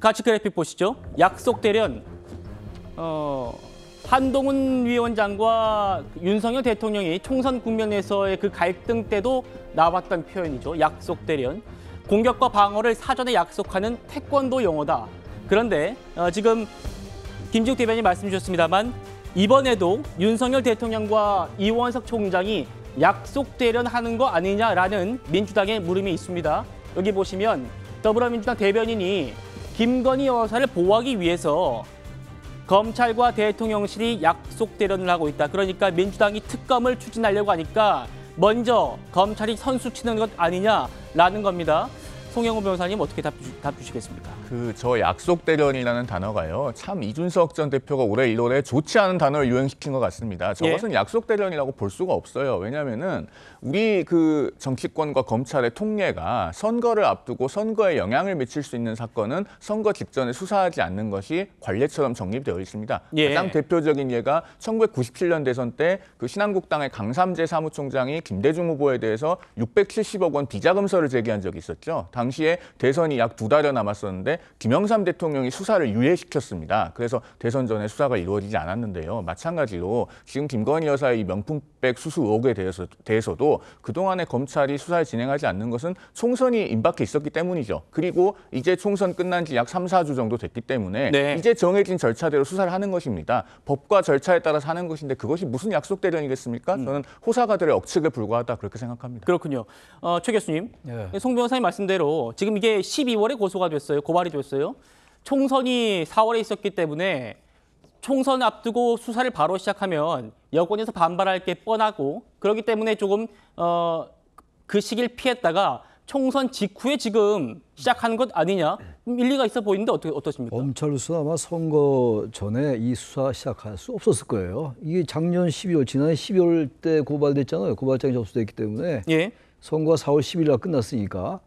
같이 그래픽 보시죠. 약속 대련 어, 한동훈 위원장과 윤석열 대통령이 총선 국면에서의 그 갈등 때도 나왔던 표현이죠. 약속 대련. 공격과 방어를 사전에 약속하는 태권도 용어다. 그런데 어, 지금 김지욱 대변인 말씀 주셨습니다만 이번에도 윤석열 대통령과 이원석 총장이 약속 대련하는 거 아니냐라는 민주당의 물음이 있습니다. 여기 보시면 더불어민주당 대변인이 김건희 여사를 보호하기 위해서 검찰과 대통령실이 약속 대련을 하고 있다. 그러니까 민주당이 특검을 추진하려고 하니까 먼저 검찰이 선수 치는 것 아니냐라는 겁니다. 송영호 변호사님 어떻게 답, 답 주시겠습니까? 그 저 약속 대련이라는 단어가요. 참 이준석 전 대표가 올해 1월에 좋지 않은 단어를 유행시킨 것 같습니다. 저것은 예? 약속 대련이라고 볼 수가 없어요. 왜냐하면은 우리 그 정치권과 검찰의 통례가 선거를 앞두고 선거에 영향을 미칠 수 있는 사건은 선거 직전에 수사하지 않는 것이 관례처럼 정립되어 있습니다. 예. 가장 대표적인 예가 1997년 대선 때 그 신한국당의 강삼재 사무총장이 김대중 후보에 대해서 670억 원 비자금서를 제기한 적이 있었죠. 당 당시에 대선이 약 두 달여 남았었는데 김영삼 대통령이 수사를 유예시켰습니다. 그래서 대선 전에 수사가 이루어지지 않았는데요. 마찬가지로 지금 김건희 여사의 명품백 수수 의혹에 대해서, 대해서도 그동안에 검찰이 수사를 진행하지 않는 것은 총선이 임박해 있었기 때문이죠. 그리고 이제 총선 끝난 지 약 3, 4주 정도 됐기 때문에 네. 이제 정해진 절차대로 수사를 하는 것입니다. 법과 절차에 따라서 하는 것인데 그것이 무슨 약속 대련이겠습니까? 음. 저는 호사가들의 억측에 불과하다 그렇게 생각합니다. 그렇군요. 어, 최 교수님, 네. 예, 송 변호사님 말씀대로 지금 이게 12월에 고소가 됐어요. 고발이 됐어요. 총선이 4월에 있었기 때문에 총선 앞두고 수사를 바로 시작하면 여권에서 반발할 게 뻔하고 그렇기 때문에 조금 어, 그 시기를 피했다가 총선 직후에 지금 시작하는 것 아니냐 일리가 있어 보이는데 어떻게 어떠십니까? 검찰로서 아마 선거 전에 이 수사 시작할 수 없었을 거예요. 이게 작년 12월 지난 12월 때 고발됐잖아요. 고발장이 접수됐기 때문에 예. 선거가 4월 10일 날 끝났으니까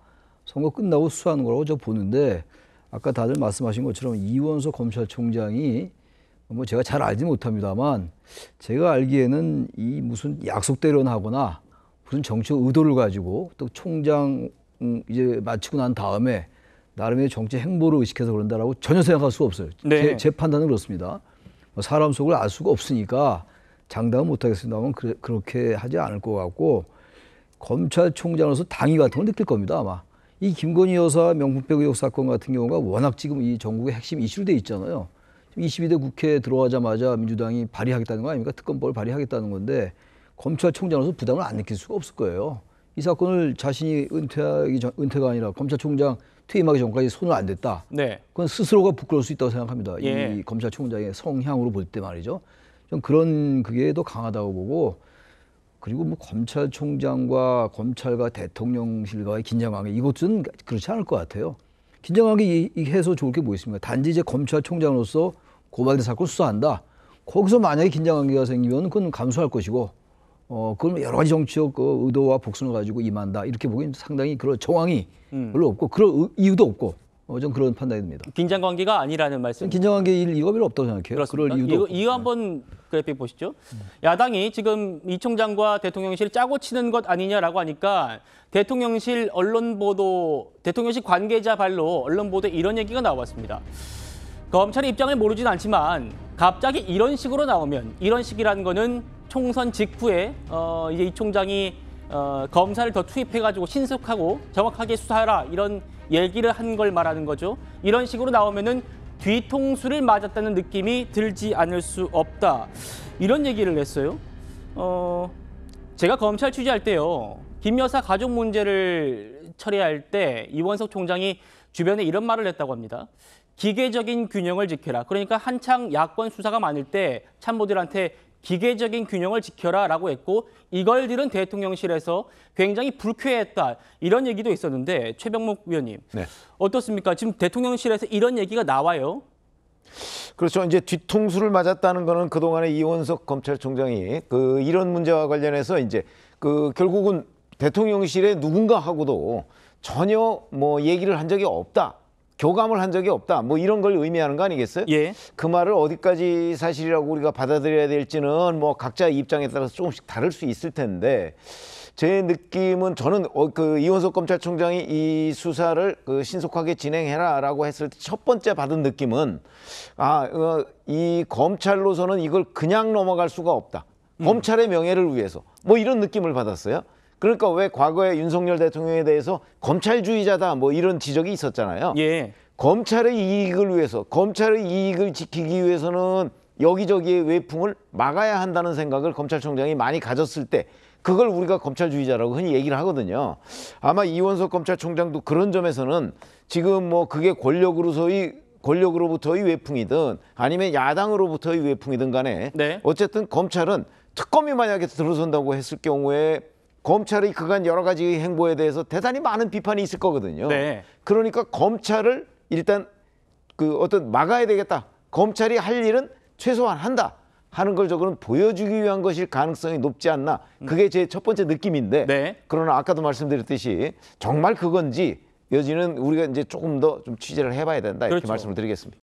선거 끝나고 수사하는 거라고 저 보는데 아까 다들 말씀하신 것처럼 이원석 검찰총장이 뭐 제가 잘 알지 못합니다만 제가 알기에는 이 무슨 약속 대련하거나 무슨 정치 의도를 가지고 또 총장 음, 이제 마치고 난 다음에 나름의 정치 행보를 의식해서 그런다라고 전혀 생각할 수가 없어요. 네. 제, 제, 판단은 그렇습니다. 뭐 사람 속을 알 수가 없으니까 장담은 못하겠습니다만 그, 그렇게 하지 않을 것 같고 검찰총장으로서 당위 같은 걸 느낄 겁니다 아마. 이 김건희 여사 명품백 의혹 사건 같은 경우가 워낙 지금 이 전국의 핵심 이슈로 돼 있잖아요. 22대 국회에 들어가자마자 민주당이 발의하겠다는 거 아닙니까? 특검법을 발의하겠다는 건데 검찰총장으로서 부담을 안 느낄 수가 없을 거예요. 이 사건을 자신이 은퇴하기 전, 은퇴가 아니라 검찰총장 퇴임하기 전까지 손을 안 댔다. 네. 그건 스스로가 부끄러울 수 있다고 생각합니다. 예. 이 검찰총장의 성향으로 볼 때 말이죠. 좀 그런 그게 더 강하다고 보고 그리고 뭐 검찰총장과 검찰과 대통령실과의 긴장 관계 이것은 그렇지 않을 것 같아요. 긴장 관계 해서 좋을 게 뭐 있습니까? 단지 이제 검찰총장으로서 고발된 사건 수사한다. 거기서 만약에 긴장 관계가 생기면 그건 감수할 것이고 어 그럼 뭐 여러 가지 정치적 그 의도와 복수를 가지고 임한다 이렇게 보기엔 상당히 그런 정황이 음. 별로 없고 그럴 이유도 없고 어, 좀 그런 판단입니다 긴장 관계가 아니라는 말씀. 긴장 관계일 이유 별로 없다고 생각해요. 그렇습니까? 그럴 이유도 이유, 한번 그래픽 보시죠. 야당이 지금 이 총장과 대통령실 짜고 치는 것 아니냐라고 하니까 대통령실 언론 보도, 대통령실 관계자 발로 언론 보도에 이런 얘기가 나왔습니다. 검찰의 입장을 모르진 않지만 갑자기 이런 식으로 나오면 이런 식이라는 거는 총선 직후에 어, 이제 이 총장이 어, 검사를 더 투입해가지고 신속하고 정확하게 수사하라 이런 얘기를 한 걸 말하는 거죠. 이런 식으로 나오면은 뒤통수를 맞았다는 느낌이 들지 않을 수 없다. 이런 얘기를 했어요. 어, 제가 검찰 취재할 때요. 김 여사 가족 문제를 처리할 때 이원석 총장이 주변에 이런 말을 했다고 합니다. 기계적인 균형을 지켜라. 그러니까 한창 야권 수사가 많을 때 참모들한테 기계적인 균형을 지켜라라고 했고 이걸 들은 대통령실에서 굉장히 불쾌했다 이런 얘기도 있었는데 최병목 위원님 네. 어떻습니까? 지금 대통령실에서 이런 얘기가 나와요. 그렇죠. 이제 뒤통수를 맞았다는 거는 그동안에 이원석 검찰총장이 그 이런 문제와 관련해서 이제 그 결국은 대통령실에 누군가하고도 전혀 뭐 얘기를 한 적이 없다. 교감을 한 적이 없다. 뭐 이런 걸 의미하는 거 아니겠어요? 예. 그 말을 어디까지 사실이라고 우리가 받아들여야 될지는 뭐 각자의 입장에 따라서 조금씩 다를 수 있을 텐데 제 느낌은 저는 어, 그 이원석 검찰총장이 이 수사를 그 신속하게 진행해라라고 했을 때 첫 번째 받은 느낌은 아, 어, 이 검찰로서는 이걸 그냥 넘어갈 수가 없다. 음. 검찰의 명예를 위해서 뭐 이런 느낌을 받았어요. 그러니까 왜 과거에 윤석열 대통령에 대해서 검찰주의자다 뭐 이런 지적이 있었잖아요. 예. 검찰의 이익을 위해서 검찰의 이익을 지키기 위해서는 여기저기의 외풍을 막아야 한다는 생각을 검찰총장이 많이 가졌을 때 그걸 우리가 검찰주의자라고 흔히 얘기를 하거든요. 아마 이원석 검찰총장도 그런 점에서는 지금 뭐 그게 권력으로서의 권력으로부터의 외풍이든 아니면 야당으로부터의 외풍이든 간에 네. 어쨌든 검찰은 특검이 만약에 들어선다고 했을 경우에 검찰의 그간 여러 가지 행보에 대해서 대단히 많은 비판이 있을 거거든요. 네. 그러니까 검찰을 일단 그 어떤 막아야 되겠다. 검찰이 할 일은 최소한 한다. 하는 걸 저거는 보여주기 위한 것일 가능성이 높지 않나. 그게 제 첫 번째 느낌인데. 네. 그러나 아까도 말씀드렸듯이 정말 그건지 여지는 우리가 이제 조금 더 좀 취재를 해봐야 된다. 이렇게 그렇죠. 말씀을 드리겠습니다.